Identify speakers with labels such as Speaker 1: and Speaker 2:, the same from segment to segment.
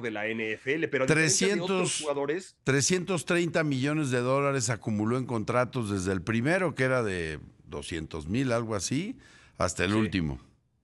Speaker 1: de la NFL, pero 300, otros jugadores. 330 millones de dólares acumuló en contratos desde el primero, que era de 200 mil, algo así, hasta el último.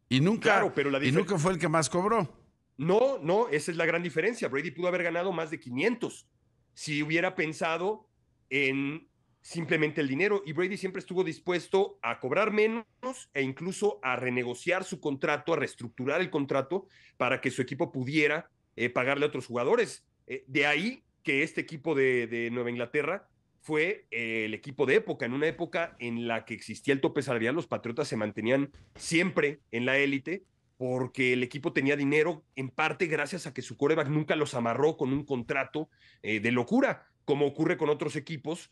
Speaker 1: Y nunca, pero la y nunca fue el que más cobró. No, no, esa es la gran diferencia. Brady pudo haber ganado más de 500 si hubiera pensado en simplemente el dinero. Y Brady siempre estuvo dispuesto a cobrar menos e incluso a renegociar su contrato, a reestructurar el contrato para que su equipo pudiera eh, pagarle a otros jugadores. Eh, de ahí que este equipo de, Nueva Inglaterra fue eh, el equipo de época, en una época en la que existía el tope salarial, los Patriotas se mantenían siempre en la élite porque el equipo tenía dinero en parte gracias a que su coreback nunca los amarró con un contrato de locura, como ocurre con otros equipos.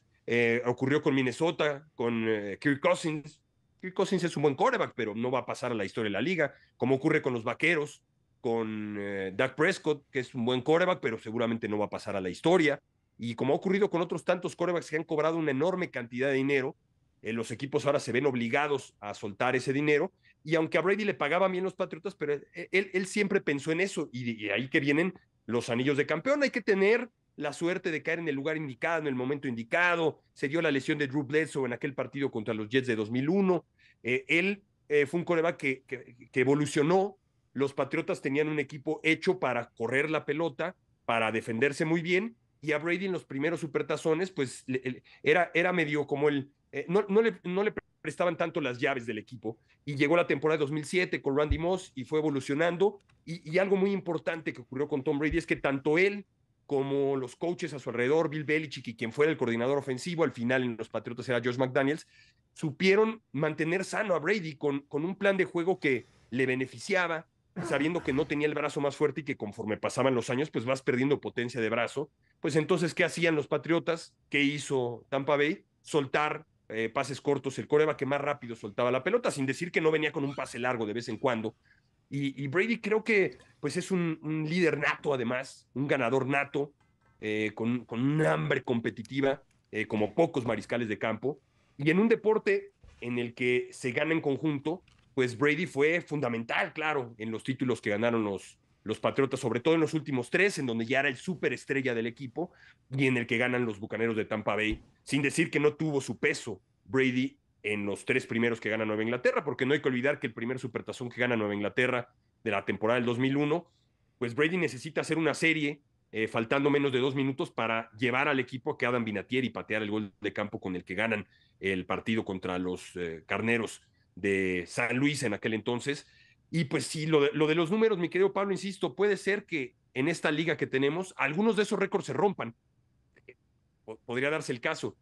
Speaker 1: ocurrió con Minnesota, con Kirk Cousins. Kirk Cousins es un buen coreback, pero no va a pasar a la historia de la liga, como ocurre con los Vaqueros, con eh, Doug Prescott, que es un buen coreback, pero seguramente no va a pasar a la historia. Y como ha ocurrido con otros tantos corebacks que han cobrado una enorme cantidad de dinero, eh, los equipos ahora se ven obligados a soltar ese dinero. Y aunque a Brady le pagaban bien los Patriotas, pero eh, él, siempre pensó en eso. Y, ahí que vienen los anillos de campeón. Hay que tener la suerte de caer en el lugar indicado, en el momento indicado. Se dio la lesión de Drew Bledsoe en aquel partido contra los Jets de 2001. él fue un coreback que, que, evolucionó, los Patriotas tenían un equipo hecho para correr la pelota, para defenderse muy bien, y a Brady en los primeros supertazones, pues era, era medio como el... Eh, no, no, le, prestaban tanto las llaves del equipo, y llegó la temporada de 2007 con Randy Moss y fue evolucionando, y, algo muy importante que ocurrió con Tom Brady es que tanto él como los coaches a su alrededor, Bill Belichick y quien fuera el coordinador ofensivo, al final en los Patriotas era George McDaniels, supieron mantener sano a Brady con, con un plan de juego que le beneficiaba, sabiendo que no tenía el brazo más fuerte y que conforme pasaban los años, pues vas perdiendo potencia de brazo. Pues entonces, ¿qué hacían los Patriotas? ¿Qué hizo Tampa Bay? Soltar eh, pases cortos, el coreba que más rápido soltaba la pelota, sin decir que no venía con un pase largo de vez en cuando. Y, Brady creo que pues es un, líder nato además, un ganador nato, eh, con, con un hambre competitiva, eh, como pocos mariscales de campo. Y en un deporte en el que se gana en conjunto, pues Brady fue fundamental, claro, en los títulos que ganaron los, los Patriotas, sobre todo en los últimos tres, en donde ya era el superestrella del equipo y en el que ganan los Bucaneros de Tampa Bay, sin decir que no tuvo su peso Brady en los tres primeros que gana Nueva Inglaterra, porque no hay que olvidar que el primer supertazón que gana Nueva Inglaterra de la temporada del 2001, pues Brady necesita hacer una serie eh, faltando menos de dos minutos para llevar al equipo a que Adam Binatier y patear el gol de campo con el que ganan el partido contra los eh, Carneros de San Luis en aquel entonces. Y pues sí, lo de, los números, mi querido Pablo, insisto, puede ser que en esta liga que tenemos, algunos de esos récords se rompan. Eh, podría darse el caso.